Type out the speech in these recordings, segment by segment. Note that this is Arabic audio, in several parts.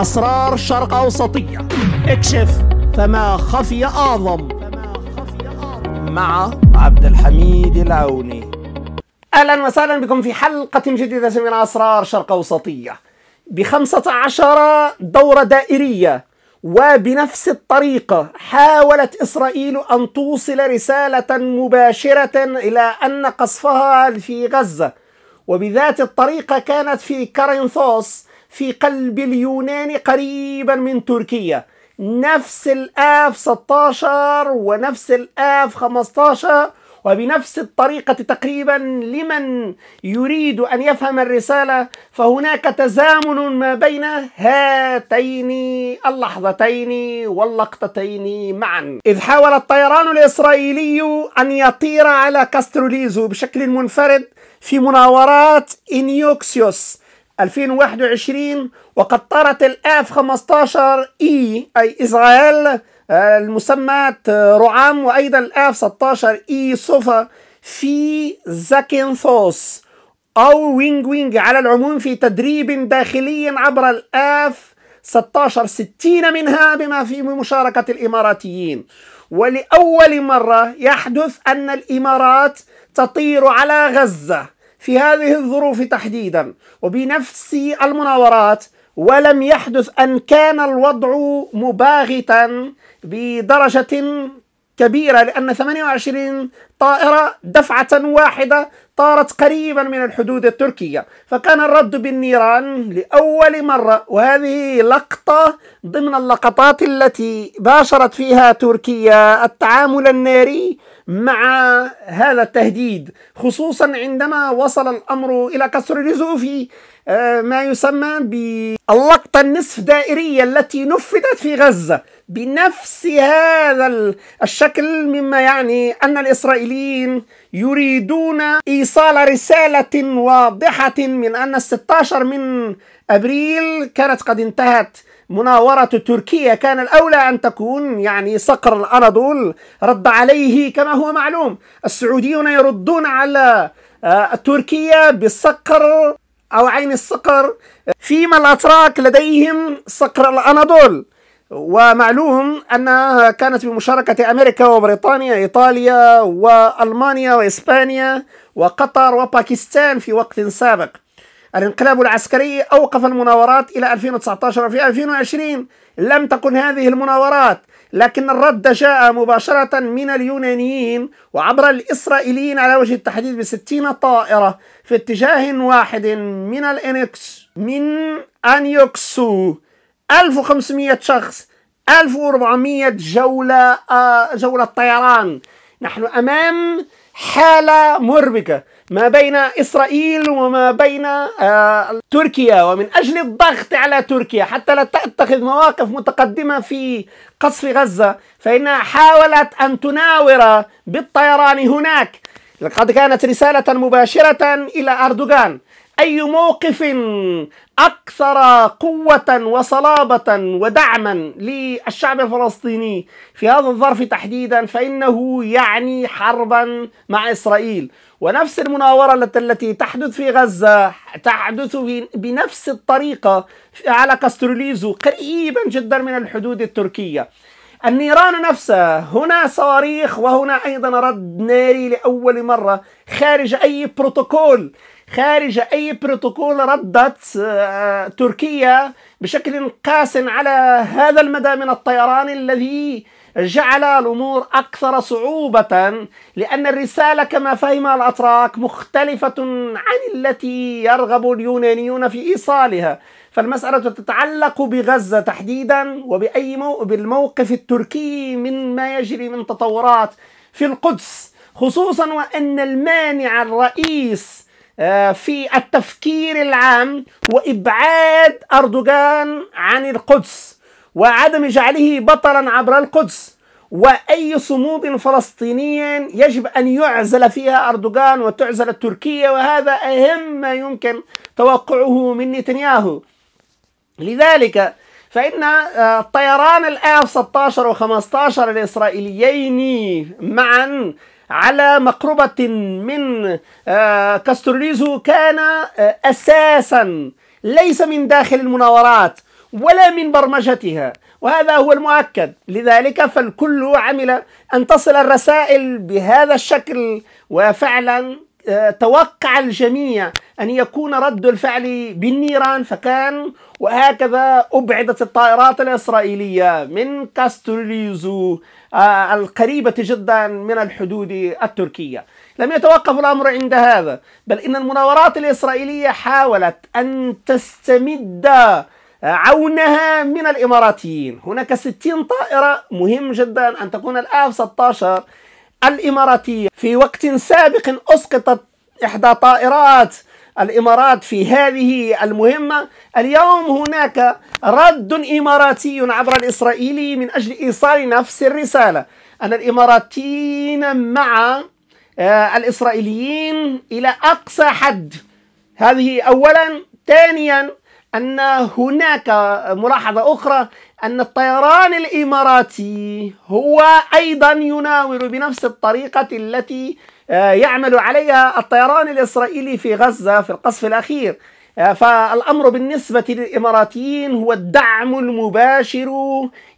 أسرار شرق أوسطية اكشف فما خفي أعظم مع عبد الحميد العوني أهلا وسهلا بكم في حلقة جديدة من أسرار شرق أوسطية بخمسة عشر دورة دائرية وبنفس الطريقة حاولت إسرائيل أن توصل رسالة مباشرة إلى أن قصفها في غزة وبذات الطريقة كانت في كارينثوس في قلب اليونان قريبا من تركيا نفس الاف 16 ونفس الاف 15 وبنفس الطريقة تقريبا لمن يريد أن يفهم الرسالة فهناك تزامن ما بين هاتين اللحظتين واللقطتين معا إذ حاول الطيران الإسرائيلي أن يطير على كاستروليزو بشكل منفرد في مناورات إنيوكسيوس 2021 وقد طارت الاف 15 اي اي اسرائيل آه، المسمات آه، رعام وايضا الاف 16 اي صفا في زاكنثوس او وينج وينج على العموم في تدريب داخلي عبر الاف 16 60 منها بما في مشاركه الاماراتيين ولأول مرة يحدث أن الإمارات تطير على غزة في هذه الظروف تحديدا وبنفس المناورات ولم يحدث أن كان الوضع مباغتا بدرجة كبيرة لأن 28 طائرة دفعة واحدة طارت قريبا من الحدود التركية فكان الرد بالنيران لأول مرة وهذه لقطة ضمن اللقطات التي باشرت فيها تركيا التعامل الناري مع هذا التهديد خصوصا عندما وصل الأمر إلى كسر جزوفي آه، ما يسمى باللقطة النصف دائرية التي نفذت في غزة بنفس هذا الشكل مما يعني أن الإسرائيليين يريدون إيصال رسالة واضحة من أن 16 من أبريل كانت قد انتهت مناورة تركيا كان الأولى أن تكون يعني صقر الأناضول رد عليه كما هو معلوم السعوديون يردون على آه، تركيا بصقر أو عين الصقر فيما الأتراك لديهم صقر الأناضول ومعلوم أنها كانت بمشاركة أمريكا وبريطانيا إيطاليا وألمانيا وإسبانيا وقطر وباكستان في وقت سابق الانقلاب العسكري أوقف المناورات إلى 2019 وفي 2020 لم تكن هذه المناورات لكن الرد جاء مباشرة من اليونانيين وعبر الإسرائيليين على وجه التحديد بستين طائرة في اتجاه واحد من الإنكس من أنيوكسو 1500 شخص 1400 جولة آه، جولة طيران نحن أمام حالة مربكة ما بين إسرائيل وما بين آه، تركيا ومن أجل الضغط على تركيا حتى لا تتخذ مواقف متقدمة في قصف غزة فإنها حاولت أن تناور بالطيران هناك لقد كانت رسالة مباشرة إلى أردوغان أي موقف أكثر قوة وصلابة ودعما للشعب الفلسطيني في هذا الظرف تحديدا فإنه يعني حربا مع إسرائيل ونفس المناورة التي تحدث في غزة تحدث بنفس الطريقة على كاستروليزو قريبا جدا من الحدود التركية النيران نفسها هنا صواريخ وهنا أيضا رد ناري لأول مرة خارج أي بروتوكول خارج أي بروتوكول ردت آه، تركيا بشكل قاس على هذا المدى من الطيران الذي جعل الأمور أكثر صعوبة لأن الرسالة كما فهمها الأتراك مختلفة عن التي يرغب اليونانيون في إيصالها فالمسألة تتعلق بغزة تحديدا وبأي مو... بالموقف التركي من ما يجري من تطورات في القدس خصوصا وأن المانع الرئيس آه، في التفكير العام وإبعاد أردوغان عن القدس وعدم جعله بطلا عبر القدس وأي صمود فلسطيني يجب أن يعزل فيها أردوغان وتعزل التركية وهذا أهم ما يمكن توقعه من نتنياهو لذلك فإن طيران الآف 16 و15 الإسرائيليين معا على مقربة من آه، كاستوريزو كان آه، أساسا ليس من داخل المناورات ولا من برمجتها وهذا هو المؤكد لذلك فالكل عمل أن تصل الرسائل بهذا الشكل وفعلا توقع الجميع أن يكون رد الفعل بالنيران فكان وهكذا أبعدت الطائرات الإسرائيلية من كاستوليزو آه، القريبة جدا من الحدود التركية لم يتوقف الأمر عند هذا بل إن المناورات الإسرائيلية حاولت أن تستمد آه، عونها من الإماراتيين هناك 60 طائرة مهم جدا أن تكون الآف 16 الإماراتية في وقت سابق أسقطت إحدى طائرات الإمارات في هذه المهمة اليوم هناك رد إماراتي عبر الإسرائيلي من أجل إيصال نفس الرسالة أن الإماراتيين مع آه، الإسرائيليين إلى أقصى حد هذه أولا ثانيا أن هناك ملاحظة أخرى أن الطيران الإماراتي هو أيضا يناور بنفس الطريقة التي آه، يعمل عليها الطيران الإسرائيلي في غزة في القصف الأخير آه، فالأمر بالنسبة للإماراتيين هو الدعم المباشر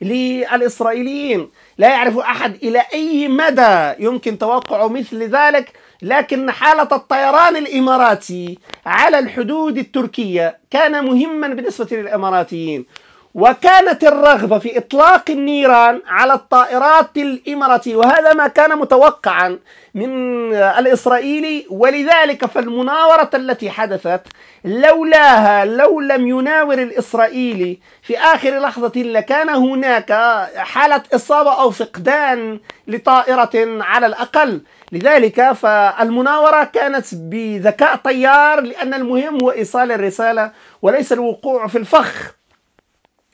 للإسرائيليين لا يعرف أحد إلى أي مدى يمكن توقع مثل ذلك لكن حالة الطيران الإماراتي على الحدود التركية كان مهما بالنسبة للإماراتيين وكانت الرغبة في إطلاق النيران على الطائرات الإماراتية وهذا ما كان متوقعا من الإسرائيلي ولذلك فالمناورة التي حدثت لولاها لو لم يناور الإسرائيلي في آخر لحظة لكان هناك حالة إصابة أو فقدان لطائرة على الأقل لذلك فالمناورة كانت بذكاء طيار لأن المهم هو إيصال الرسالة وليس الوقوع في الفخ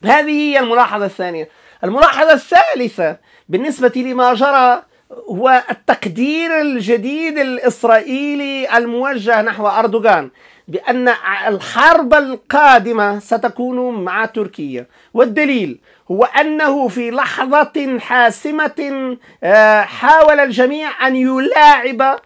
هذه هي الملاحظة الثانية الملاحظة الثالثة بالنسبة لما جرى هو التقدير الجديد الإسرائيلي الموجه نحو أردوغان بأن الحرب القادمة ستكون مع تركيا والدليل هو أنه في لحظة حاسمة آه، حاول الجميع أن يلاعب آه،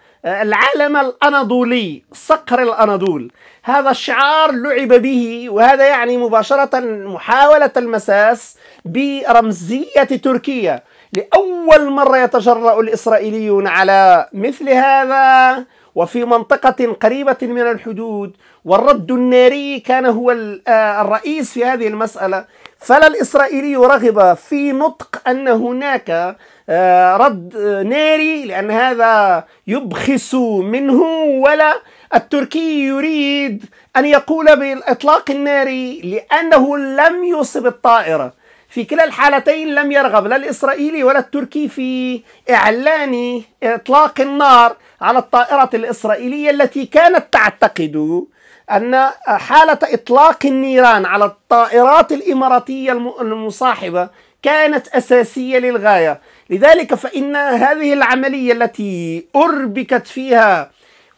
العالم الأناضولي صقر الأناضول هذا الشعار لعب به وهذا يعني مباشرة محاولة المساس برمزية تركيا لأول مرة يتجرأ الإسرائيليون على مثل هذا وفي منطقة قريبة من الحدود والرد الناري كان هو آه، الرئيس في هذه المسألة فلا الإسرائيلي رغب في نطق أن هناك آه، رد آه، ناري لأن هذا يبخس منه ولا التركي يريد أن يقول بالإطلاق الناري لأنه لم يصب الطائرة في كلا الحالتين لم يرغب لا الإسرائيلي ولا التركي في إعلان إطلاق النار على الطائرة الإسرائيلية التي كانت تعتقد أن حالة إطلاق النيران على الطائرات الإماراتية المصاحبة كانت أساسية للغاية لذلك فإن هذه العملية التي أربكت فيها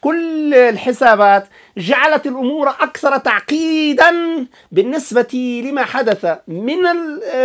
كل الحسابات جعلت الامور اكثر تعقيدا بالنسبه لما حدث من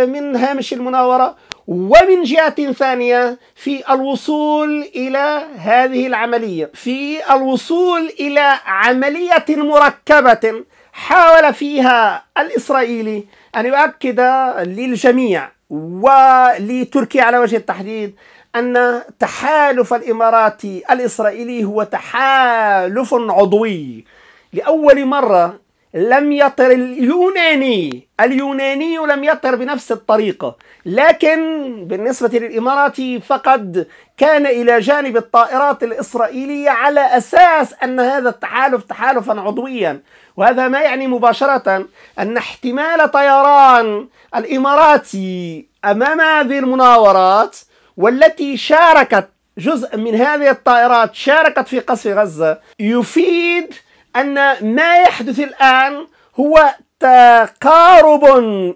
من هامش المناوره ومن جهه ثانيه في الوصول الى هذه العمليه في الوصول الى عمليه مركبه حاول فيها الاسرائيلي ان يؤكد للجميع ولتركيا على وجه التحديد أن تحالف الإماراتي الإسرائيلي هو تحالف عضوي لأول مرة لم يطر اليوناني اليوناني لم يطر بنفس الطريقة لكن بالنسبة للإماراتي فقد كان إلى جانب الطائرات الإسرائيلية على أساس أن هذا التحالف تحالفا عضويا وهذا ما يعني مباشرة أن احتمال طيران الإماراتي أمام هذه المناورات والتي شاركت جزء من هذه الطائرات شاركت في قصف غزة يفيد أن ما يحدث الآن هو تقارب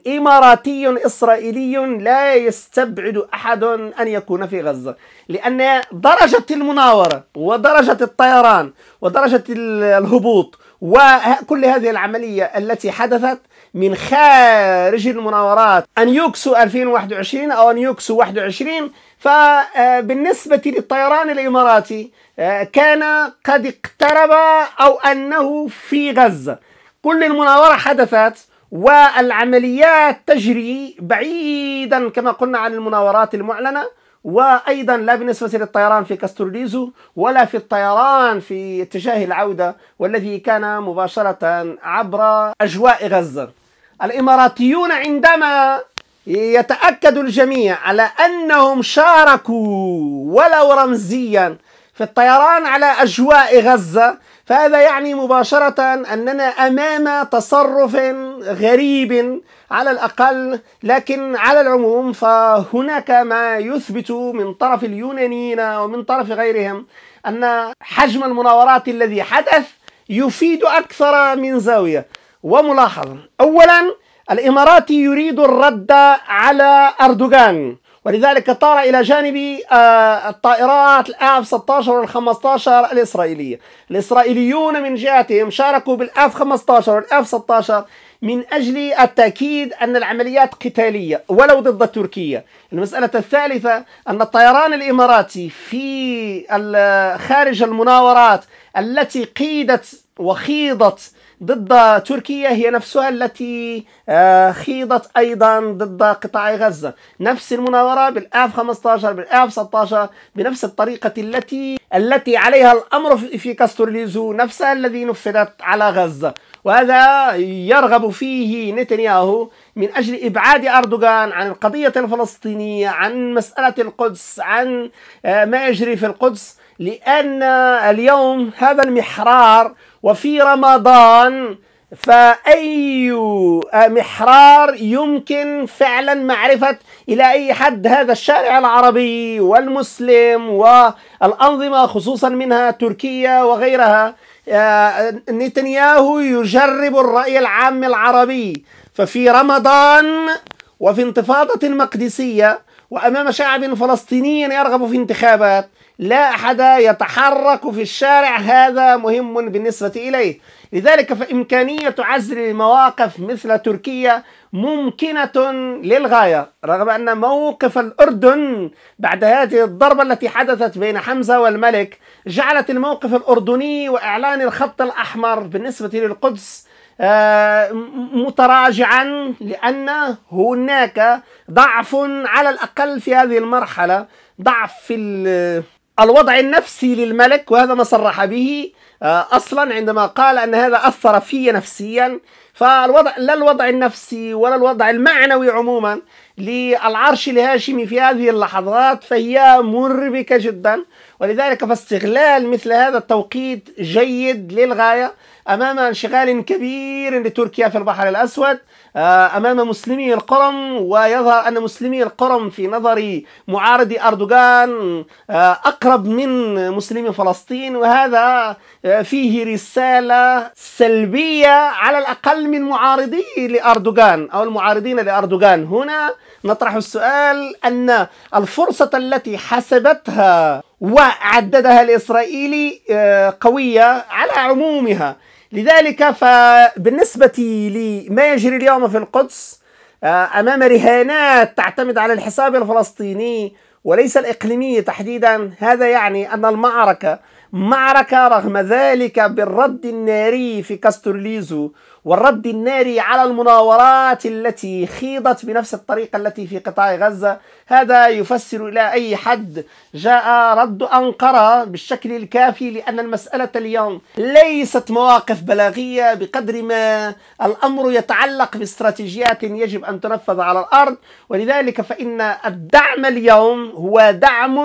إماراتي إسرائيلي لا يستبعد أحد أن يكون في غزة لأن درجة المناورة ودرجة الطيران ودرجة الهبوط وكل هذه العملية التي حدثت من خارج المناورات أن يوكسو 2021 أو أن يوكسو 21 فبالنسبة للطيران الإماراتي آه، كان قد اقترب أو أنه في غزة كل المناورة حدثت والعمليات تجري بعيدا كما قلنا عن المناورات المعلنة وايضا لا بالنسبه للطيران في كاستورليزو ولا في الطيران في اتجاه العوده والذي كان مباشره عبر اجواء غزه الإماراتيون عندما يتأكد الجميع على أنهم شاركوا ولو رمزيا في الطيران على أجواء غزة فهذا يعني مباشرة أننا أمام تصرف غريب على الأقل لكن على العموم فهناك ما يثبت من طرف اليونانيين ومن طرف غيرهم أن حجم المناورات الذي حدث يفيد أكثر من زاوية وملاحظة أولا الإماراتي يريد الرد على أردوغان ولذلك طار إلى جانب آه، الطائرات الآف 16 15 الإسرائيلية الإسرائيليون من جهتهم شاركوا بالآف 15 والآف 16 من أجل التأكيد أن العمليات قتالية ولو ضد تركيا المسألة الثالثة أن الطيران الإماراتي في خارج المناورات التي قيدت وخيضت ضد تركيا هي نفسها التي آه، خيضت أيضا ضد قطاع غزة نفس المناورة بالآف 15 بالآف 16 بنفس الطريقة التي التي عليها الأمر في كاستورليزو نفسها الذي نفذت على غزة وهذا يرغب فيه نتنياهو من أجل إبعاد أردوغان عن القضية الفلسطينية عن مسألة القدس عن آه، ما يجري في القدس لأن اليوم هذا المحرار وفي رمضان فأي محرار يمكن فعلا معرفة إلى أي حد هذا الشارع العربي والمسلم والأنظمة خصوصا منها تركيا وغيرها آه، نتنياهو يجرب الرأي العام العربي ففي رمضان وفي انتفاضة مقدسية وأمام شعب فلسطيني يرغب في انتخابات لا أحد يتحرك في الشارع هذا مهم بالنسبة إليه لذلك فإمكانية عزل المواقف مثل تركيا ممكنة للغاية رغم أن موقف الأردن بعد هذه الضربة التي حدثت بين حمزة والملك جعلت الموقف الأردني وإعلان الخط الأحمر بالنسبة للقدس آه، متراجعا لأن هناك ضعف على الأقل في هذه المرحلة ضعف في الوضع النفسي للملك وهذا ما صرح به آه، اصلا عندما قال ان هذا اثر في نفسيا فالوضع لا الوضع النفسي ولا الوضع المعنوي عموما للعرش الهاشمي في هذه اللحظات فهي مربكه جدا ولذلك فاستغلال مثل هذا التوقيت جيد للغايه أمام انشغال كبير لتركيا في البحر الأسود آه، أمام مسلمي القرم ويظهر أن مسلمي القرم في نظر معارضي أردوغان آه، أقرب من مسلمي فلسطين وهذا آه، فيه رسالة سلبية على الأقل من معارضي لأردوغان أو المعارضين لأردوغان هنا نطرح السؤال أن الفرصة التي حسبتها وعددها الإسرائيلي قوية على عمومها لذلك فبالنسبة لما يجري اليوم في القدس آه، أمام رهانات تعتمد على الحساب الفلسطيني وليس الإقليمي تحديدا هذا يعني أن المعركة معركة رغم ذلك بالرد الناري في كاستورليزو والرد الناري على المناورات التي خيضت بنفس الطريقة التي في قطاع غزة هذا يفسر إلى أي حد جاء رد أنقرة بالشكل الكافي لأن المسألة اليوم ليست مواقف بلاغية بقدر ما الأمر يتعلق باستراتيجيات يجب أن تنفذ على الأرض ولذلك فإن الدعم اليوم هو دعم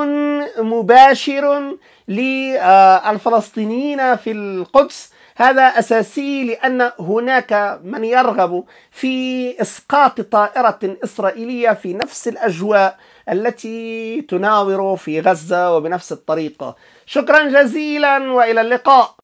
مباشر للفلسطينيين في القدس هذا أساسي لأن هناك من يرغب في إسقاط طائرة إسرائيلية في نفس الأجواء التي تناور في غزة وبنفس الطريقة شكرا جزيلا وإلى اللقاء